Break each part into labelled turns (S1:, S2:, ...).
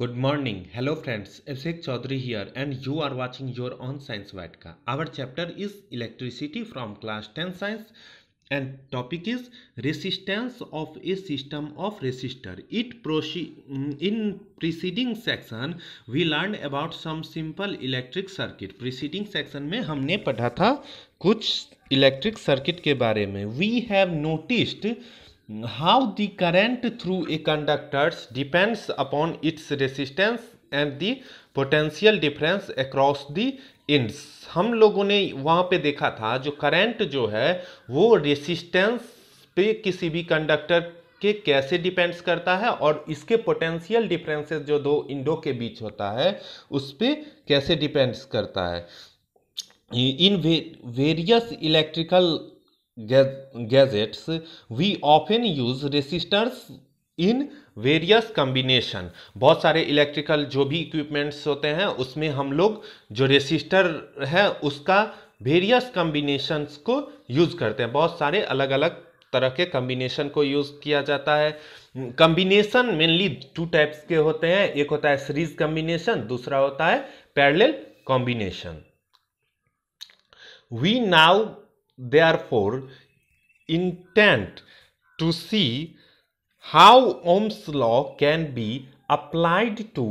S1: Good morning hello friends Abhishek Chaudhary here and you are watching your on science white का our chapter is electricity from class ten science and topic is resistance of a system of resistor it प्रोशी in preceding section we learn about some simple electric circuit preceding section में हमने पढ़ा था कुछ electric circuit के बारे में we have noticed how the current through a conductor depends upon its resistance and the potential difference across the ends हम लोगों ने वहाँ पे देखा था जो करंट जो है वो रेसिस्टेंस पे किसी भी कंडक्टर के कैसे डिपेंड्स करता है और इसके पोटेंशियल डिफरेंसेस जो दो इंडो के बीच होता है उस पर कैसे डिपेंड्स करता है in various electrical gadgets we often use resistors in various combination बहुत सारे इलेक्ट्रिकल जो भी इक्विपमेंट्स होते हैं उसमें हम लोग जो रेसिस्टर है उसका वेरियस कम्बिनेशंस को यूज़ करते हैं बहुत सारे अलग अलग तरह के कम्बिनेशन को यूज़ किया जाता है कम्बिनेशन मेनली टू टाइप्स के होते हैं एक होता है सीरीज कम्बिनेशन दूसरा होता है parallel combination we now therefore intent to see how Ohm's law can be applied to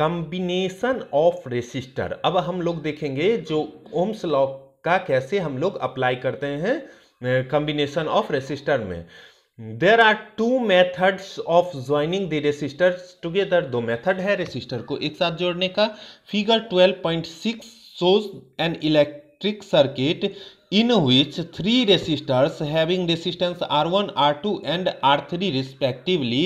S1: combination of resistor अब हम लोग देखेंगे जो ohms law का कैसे हम लोग अप्लाई करते हैं combination ऑफ resistor में there are two methods of joining the resistor together दो मैथड है रेसिस्टर को एक साथ जोड़ने का figure 12.6 point shows an elect electric circuit in which three resistors having resistance R one R two and R three respectively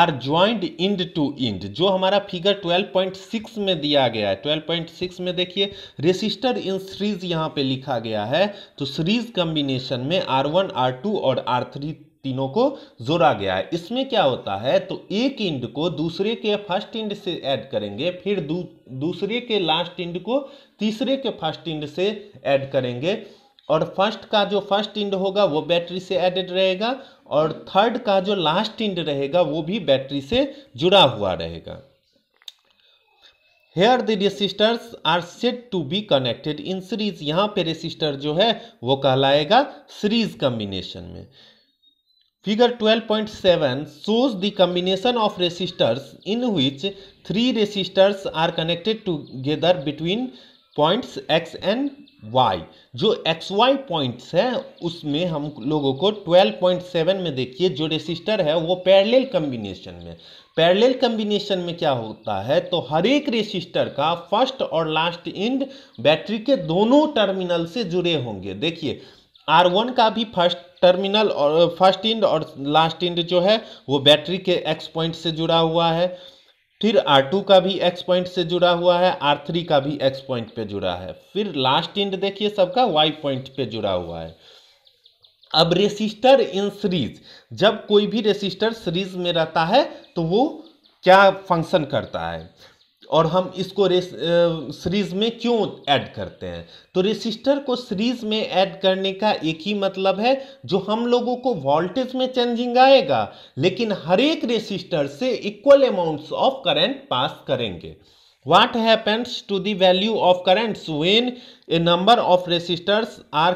S1: are joint end to end जो हमारा figure twelve point six में दिया गया है ट्वेल्व पॉइंट सिक्स में देखिए resistor इन series यहाँ पे लिखा गया है तो सीरीज कॉम्बिनेशन में आर वन आर टू और आर थ्री तीनों को जोड़ा गया है इसमें क्या होता है तो एक इंड को दूसरे के फर्स्ट इंड से ऐड करेंगे फिर दू, दूसरे के लास्ट इंड को तीसरे के फर्स्ट इंड से ऐड करेंगे और फर्स्ट का जो फर्स्ट इंड होगा वो बैटरी से एडेड रहेगा और थर्ड का जो लास्ट इंड रहेगा वो भी बैटरी से जुड़ा हुआ रहेगा here the resistors are set to be connected in series यहाँ पे रेसिस्टर जो है वो कहलाएगा सीरीज कम्बिनेशन में Figure 12.7 shows the combination of resistors in which three resistors are connected together between points x and y जो X Y points है उसमें हम लोगों को 12.7 में देखिए जो रेसिस्टर है वो पैरेलल कम्बिनेशन में पैरेलल कम्बिनेशन में क्या होता है तो हर एक रेसिस्टर का फर्स्ट और लास्ट इंड बैटरी के दोनों टर्मिनल से जुड़े होंगे देखिए R1 का भी फर्स्ट टर्मिनल और फर्स्ट इंड और लास्ट इंड जो है वो बैटरी के एक्स पॉइंट से जुड़ा हुआ है फिर R2 का भी एक्स पॉइंट से जुड़ा हुआ है R3 का भी X पॉइंट पे जुड़ा है फिर लास्ट इंड देखिए सबका वाई पॉइंट पे जुड़ा हुआ है अब रेसिस्टर इन सीरीज जब कोई भी रेसिस्टर सीरीज में रहता है तो वो क्या फंक्शन करता है और हम इसको सीरीज में क्यों ऐड करते हैं तो रेसिस्टर को सीरीज में ऐड करने का एक ही मतलब है जो हम लोगों को वोल्टेज में चेंजिंग आएगा लेकिन हर एक रेसिस्टर से equal amounts of current pass करेंगे what happens to the value of currents when a number of resistors are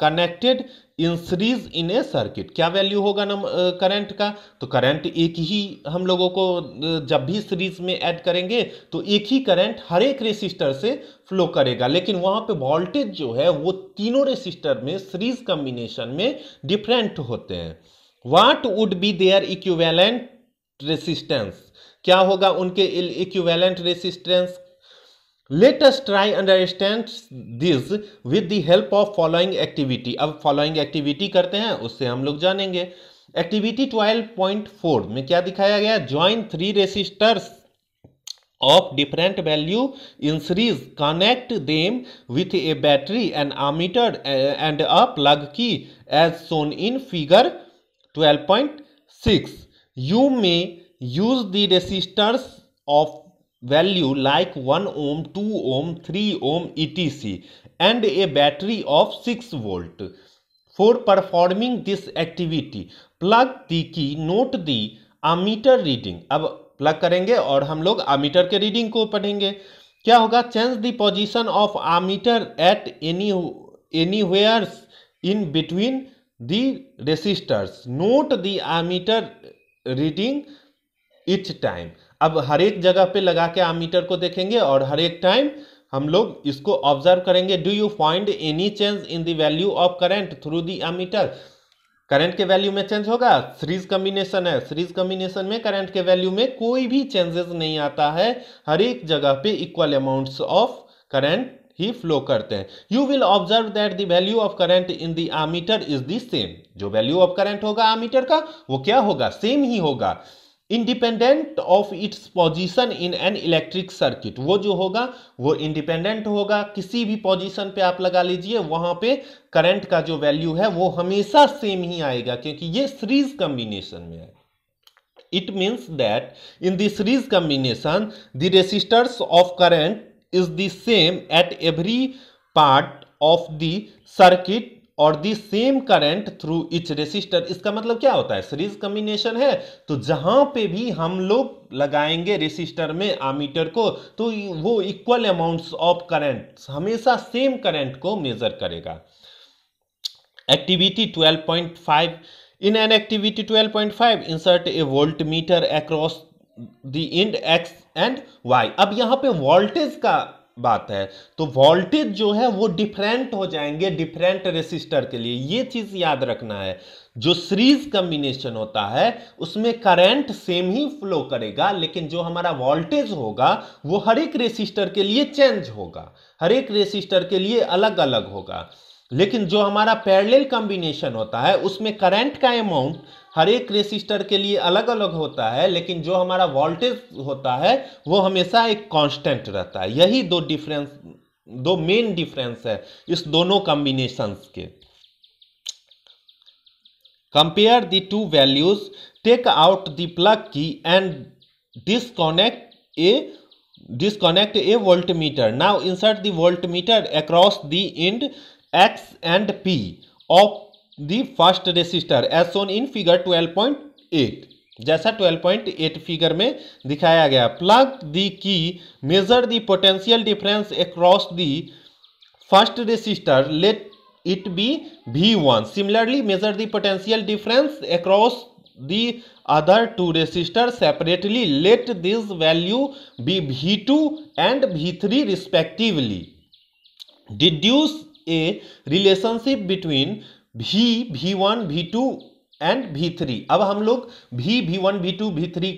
S1: connected in series in a circuit क्या वैल्यू होगा नम करंट का तो करंट एक ही हम लोगों को जब भी सीरीज में ऐड करेंगे तो एक ही करंट हर एक रेसिस्टर से फ्लो करेगा लेकिन वहां पे वोल्टेज जो है वो तीनों रेसिस्टर में सीरीज कम्बिनेशन में डिफरेंट होते हैं what would be their equivalent resistance क्या होगा उनके equivalent resistance let us try understand this with the help of following activity अब फॉलोइंग एक्टिविटी करते हैं उससे हम लोग जानेंगे एक्टिविटी 12.4 में क्या दिखाया गया join three resistors of different value in series connect them with a battery an ammeter and a plug key as shown in figure 12.6 you may use the resistors of value like one ohm two ohm three ohm T C and a battery of six volt for performing this activity plug the key note the ammeter reading अब plug करेंगे और हम लोग ammeter के reading को पढ़ेंगे क्या होगा change the position of ammeter at any anywheres in between the resistors note the ammeter reading each time अब हर एक जगह पे लगा के आमीटर मीटर को देखेंगे और हर एक टाइम हम लोग इसको ऑब्जर्व करेंगे do you find any change in the value of current through the ammeter current के वैल्यू में चेंज होगा सीरीज कम्बिनेशन है सीरीज कम्बिनेशन में करंट के वैल्यू में कोई भी चेंजेस नहीं आता है हर एक जगह पे इक्वल अमाउंट्स ऑफ करंट ही फ्लो करते हैं you will observe that the value of current in the ammeter is the same जो वैल्यू ऑफ करंट होगा आमीटर uh, का वो क्या होगा सेम ही होगा independent of its position in an electric circuit वो जो होगा वो इंडिपेंडेंट होगा किसी भी पोजीशन पे आप लगा लीजिए वहां पे करंट का जो वैल्यू है वो हमेशा सेम ही आएगा क्योंकि ये सीरीज कॉम्बिनेशन में है it means that in the series combination the resistors of current is the same at every part of the circuit और the same current through each resistor इसका मतलब क्या होता है सीरीज कम्बिनेशन है तो जहां पे भी हम लोग लगाएंगे रेसिस्टर में आमीटर को तो वो इक्वल अमाउंट्स ऑफ करंट हमेशा सेम करंट को मेजर करेगा activity 12.5 in an activity 12.5 insert a voltmeter across the end X and Y अब यहां पे वोल्टेज का बात है तो वोल्टेज जो है वो डिफरेंट हो जाएंगे डिफरेंट रेसिस्टर के लिए ये चीज़ याद रखना है जो सीरीज कम्बिनेशन होता है उसमें करंट सेम ही फ्लो करेगा लेकिन जो हमारा वोल्टेज होगा वो हर एक रेसिस्टर के लिए चेंज होगा हर एक रेसिस्टर के लिए अलग अलग होगा लेकिन जो हमारा पैरेलल कॉम्बिनेशन होता है उसमें करंट का अमाउंट हर एक रेसिस्टर के लिए अलग अलग होता है लेकिन जो हमारा वोल्टेज होता है वो हमेशा एक कांस्टेंट रहता है यही दो डिफरेंस दो मेन डिफरेंस है इस दोनों कॉम्बिनेशंस के compare the two values take out the plug key and disconnect a disconnect a voltmeter now insert the meter across the end X and P of the first resistor as shown in figure 12.8 जैसा 12.8 figure में दिखाया गया plug the key measure the potential difference across the first resistor let it be V one similarly measure the potential difference across the other two resistor separately let this value be V two and V three respectively deduce a relationship between V V one भी to and भी three अब हम लोग भी V one भी to भी three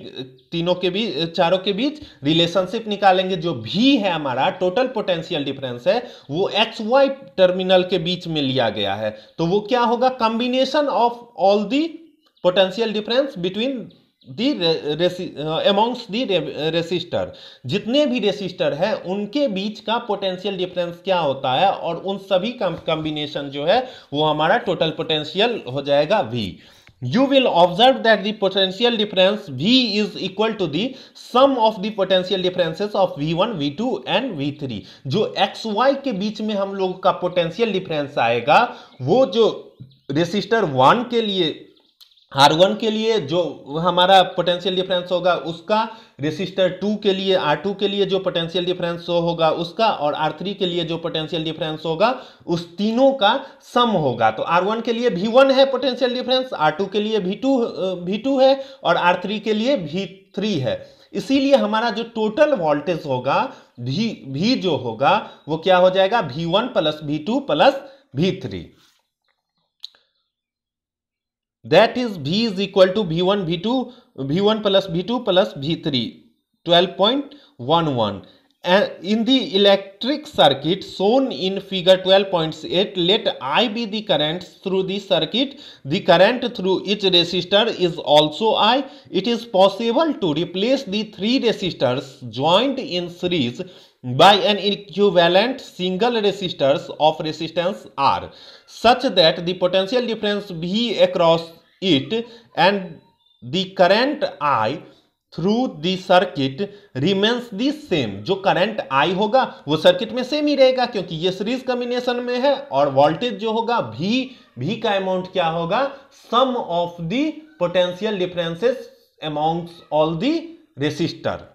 S1: तीनों के बीच चारों के बीच रिलेशनशिप निकालेंगे जो भी है हमारा टोटल पोटेंशियल डिफरेंस है वो एक्स वाई टर्मिनल के बीच में लिया गया है तो वो क्या होगा combination of all the potential difference between the amongst the resistor जितने भी रेसिस्टर हैं उनके बीच का पोटेंशियल डिफरेंस क्या होता है और उन सभी का कॉम्बिनेशन जो है वो हमारा टोटल पोटेंशियल हो जाएगा we you that the potential difference V is equal to the sum of the potential differences of V one V two and V three जो एक्स वाई के बीच में हम लोगों का पोटेंशियल डिफरेंस आएगा वो जो रेसिस्टर वन के लिए आर वन के लिए जो हमारा पोटेंशियल डिफरेंस होगा उसका रेसिस्टर टू के लिए आर टू के लिए जो पोटेंशियल डिफरेंस होगा उसका और आर थ्री के लिए जो पोटेंशियल डिफरेंस होगा उस तीनों का सम होगा तो आर वन के लिए भी वन है पोटेंशियल डिफरेंस आर टू के लिए भी टू भी टू है और आर थ्री के लिए भी थ्री है इसीलिए हमारा जो टोटल वोल्टेज होगा भी भी जो होगा वो क्या हो जाएगा V one plus V two plus V three that is V is equal to V1, V2, V1 plus V2 plus V3, 12.11. And in the electric circuit shown in figure 12.8, let I be the current through the circuit. The current through each resistor is also I. It is possible to replace the three resistors joined in series by an equivalent single resistors of resistance R such that the potential difference V across it and the current I through the circuit remains the same जो current I होगा वो circuit में same ही रहेगा क्योंकि ये series combination में है और वोल्टेज जो होगा भी भी का अमाउंट क्या होगा sum of the potential differences amount all the resistor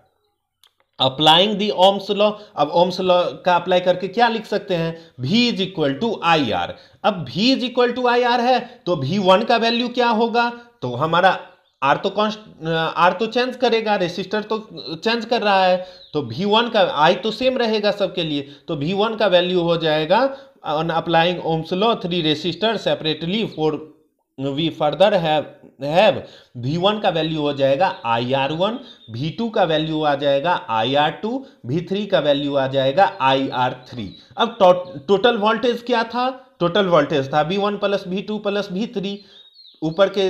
S1: applying the Ohm's law अब ओम्स लॉ का अप्लाई करके क्या लिख सकते हैं V is equal to I R अब V is equal to I R है तो भी वन का वैल्यू क्या होगा तो हमारा आर तो कॉन्स्ट आर तो चेंज करेगा रेसिस्टर तो चेंज कर रहा है तो भी वन का आई तो सेम रहेगा सबके लिए तो भी वन का वैल्यू हो जाएगा on applying Ohm's law three resistor separately for we further have V one का वैल्यू हो जाएगा I R one V two का वैल्यू आ जाएगा I R two V three का वैल्यू आ जाएगा आई आर थ्री अब टोटल वोल्टेज क्या था टोटल वोल्टेज था V one plus V two plus V three ऊपर के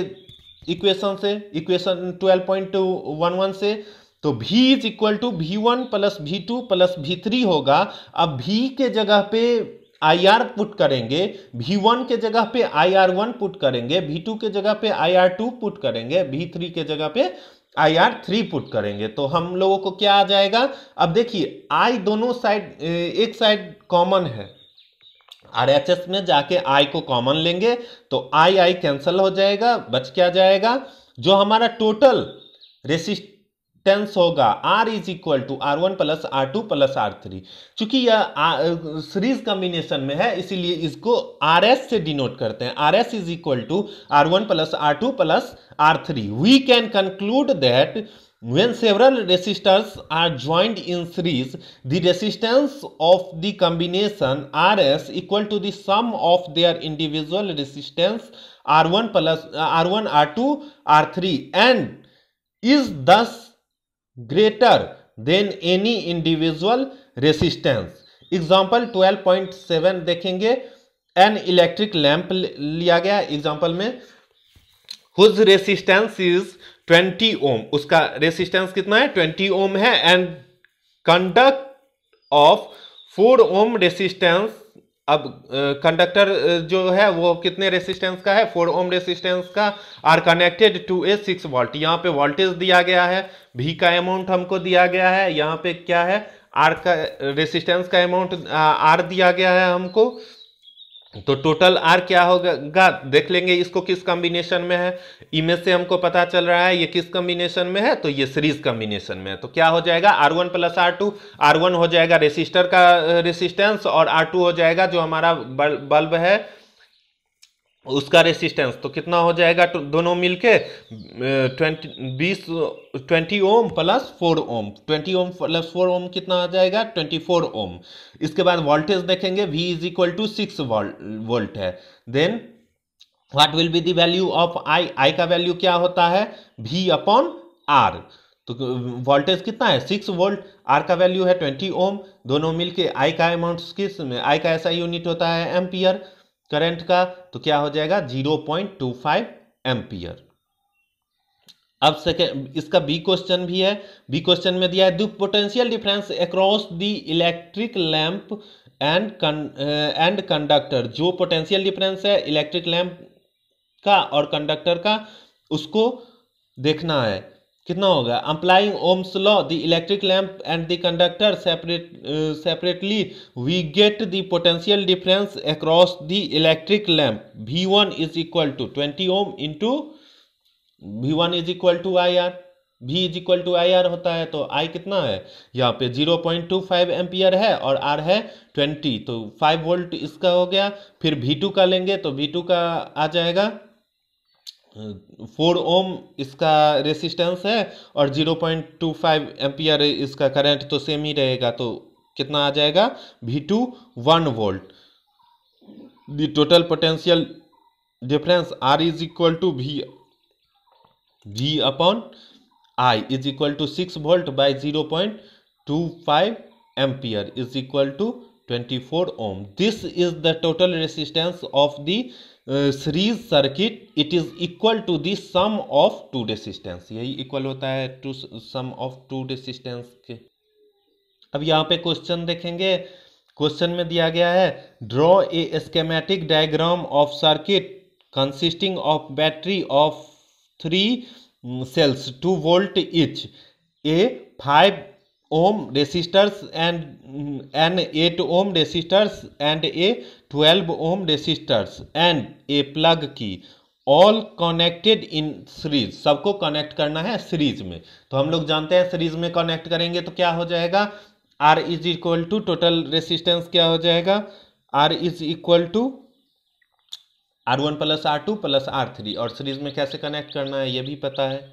S1: इक्वेशन से equation twelve point two one one से तो v is equal to V one plus V two plus V three होगा अब v के जगह पे आई आर पुट करेंगे वी वन के जगह पे आई आर वन पुट करेंगे वी टू के जगह पे आई आर टू पुट करेंगे वी थ्री के जगह पे आई आर थ्री पुट करेंगे तो हम लोगों को क्या आ जाएगा अब देखिए आई दोनों साइड एक साइड कॉमन है आर एच एस में जाके आई को कॉमन लेंगे तो आई आई कैंसिल हो जाएगा बच क्या जाएगा जो हमारा टोटल रेसिस्ट टेंस होगा R is equal to R one plus R two plus R three चूंकि यह सीरीज कॉम्बिनेशन में है इसीलिए इसको आर एस से डिनोट करते हैं R S is equal to R one plus R two plus R three we can conclude that when several resistors are joined in series the resistance of the combination rs equal to the sum of their individual resistance r1 plus r1 r2 r3 and is thus greater than any individual resistance example 12.7 देखेंगे an electric lamp लिया गया example में whose resistance is 20 ओम उसका resistance कितना है 20 ohm है and conduct of 4 ohm resistance अब conductor जो है वो कितने रेसिस्टेंस का है फोर ओम रेसिस्टेंस का are connected to a six volt यहाँ पे वोल्टेज दिया गया है भी का अमाउंट हमको दिया गया है यहाँ पे क्या है आर का रेसिस्टेंस का अमाउंट आर दिया गया है हमको तो टोटल आर क्या होगा देख लेंगे इसको किस कॉम्बिनेशन में है इमेज e से हमको पता चल रहा है ये किस कॉम्बिनेशन में है तो ये सीरीज कॉम्बिनेशन में है तो क्या हो जाएगा R one plus R two R one हो जाएगा रेसिस्टर का रेसिस्टेंस और आर टू हो जाएगा जो हमारा बल्ब है उसका रेसिस्टेंस तो कितना हो जाएगा तो दोनों मिलके ट्वेंटी बीस twenty ohm plus four ohm twenty ohm plus four ohm कितना आ जाएगा ट्वेंटी फोर ओम इसके बाद वोल्टेज देखेंगे V is equal to six volt है then what will be the value of I I का वैल्यू क्या होता है वी अपॉन आर तो वोल्टेज कितना है सिक्स वोल्ट आर का वैल्यू है ट्वेंटी ओम दोनों मिलके आई का अमाउंट किस में आई का ऐसा यूनिट होता है एम्पियर करंट का तो क्या हो जाएगा 0.25 पॉइंट एम्पियर अब सेकेंड इसका बी क्वेश्चन भी है बी क्वेश्चन में दिया है the potential difference across the electric lamp and and conductor जो पोटेंशियल डिफरेंस है इलेक्ट्रिक लैंप का और कंडक्टर का उसको देखना है कितना होगा applying Ohm's law the electric lamp and the conductor separate separately we get the potential difference across the electric lamp V one is equal to twenty ohm into V one is equal to I R V is equal to I R होता है तो I कितना है यहाँ पे zero point two five ampere है और are है ट्वेंटी तो फाइव वोल्ट इसका हो गया फिर वी टू का लेंगे तो वी टू का आ जाएगा फोर ओम इसका रेसिस्टेंस है और zero point two five ampere इसका करंट तो सेम ही रहेगा तो कितना आ जाएगा V two one volt the total potential difference R is equal to V V upon I is equal to six volt by zero point two five ampere is equal to 24 ohm this is the total resistance of the uh, series circuit it is equal to the sum of two resistance yahi equal hota hai to sum of two resistance ke ab yahan pe question dekhenge question में दिया गया है draw a schematic diagram of circuit consisting of battery of three cells two volt each a five ohm resistors and an eight ohm resistors and a twelve ohm resistors and a plug key all connected in series सबको connect करना है series में तो हम लोग जानते हैं series में कनेक्ट करेंगे तो क्या हो जाएगा R is equal to total resistance क्या हो जाएगा R is equal to R one plus R two plus R three और सीरीज में कैसे कनेक्ट करना है ये भी पता है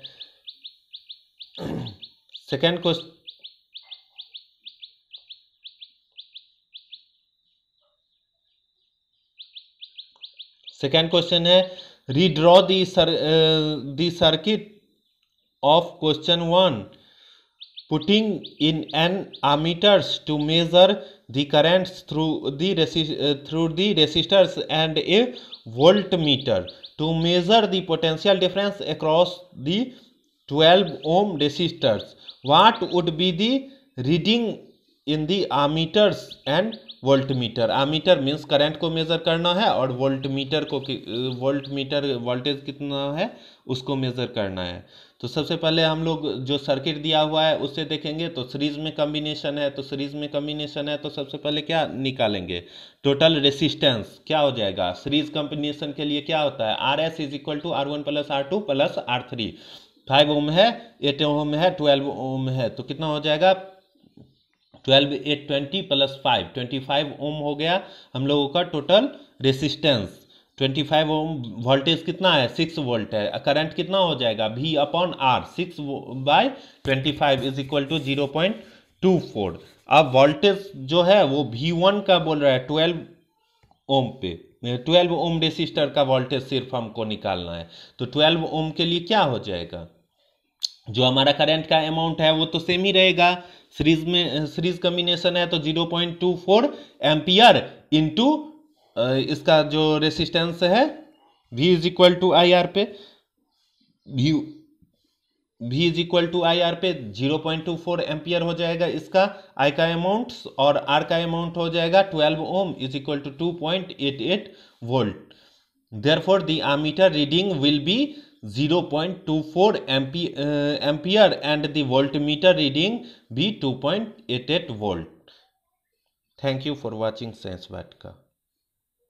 S1: सेकेंड क्वेश्चन सेकेंड क्वेश्चन है redraw the circuit of question one putting in an ammeters to measure the currents through the through the resistors and a voltmeter to measure the potential difference across the 12 ohm resistors what would be the reading in the ammeters and voltmeter meter means current को measure करना है और voltmeter को voltmeter voltage कितना है उसको measure करना है तो सबसे पहले हम लोग जो सर्किट दिया हुआ है उससे देखेंगे तो सीरीज में कम्बिनेशन है तो सीरीज में कम्बिनेशन है तो सबसे पहले क्या निकालेंगे टोटल रेसिस्टेंस क्या हो जाएगा सीरीज कम्बिनेशन के लिए क्या होता है R S is equal to R one plus R two plus R three five ohm है एट ओम है ट्वेल्व ओम है तो कितना हो जाएगा twelve eight twenty plus five twenty five ohm हो गया हम लोगों का total resistance twenty five ohm voltage कितना है सिक्स वोल्ट है करंट कितना हो जाएगा V upon R six by twenty five is equal to zero point two four अब वोल्टेज जो है वो वी वन का बोल रहा है ट्वेल्व ओम पे ट्वेल्व ओम रेसिस्टर का वोल्टेज सिर्फ हमको निकालना है तो ट्वेल्व ओम के लिए क्या हो जाएगा जो हमारा करंट का अमाउंट है वो तो सेम ही रहेगा सीरीज में सीरीज कम्बिनेशन है तो zero point two four ampere into इसका जो रेसिस्टेंस है V is equal to I R पे V V is equal to I R पे zero point two four ampere हो जाएगा इसका आई का अमाउंट और आर का अमाउंट हो जाएगा twelve ohm is equal to two point eight eight volt therefore the ammeter reading will be 0.24 ampere, uh, ampere and the voltmeter reading be 2.88 volt. Thank you for watching Science Vatka.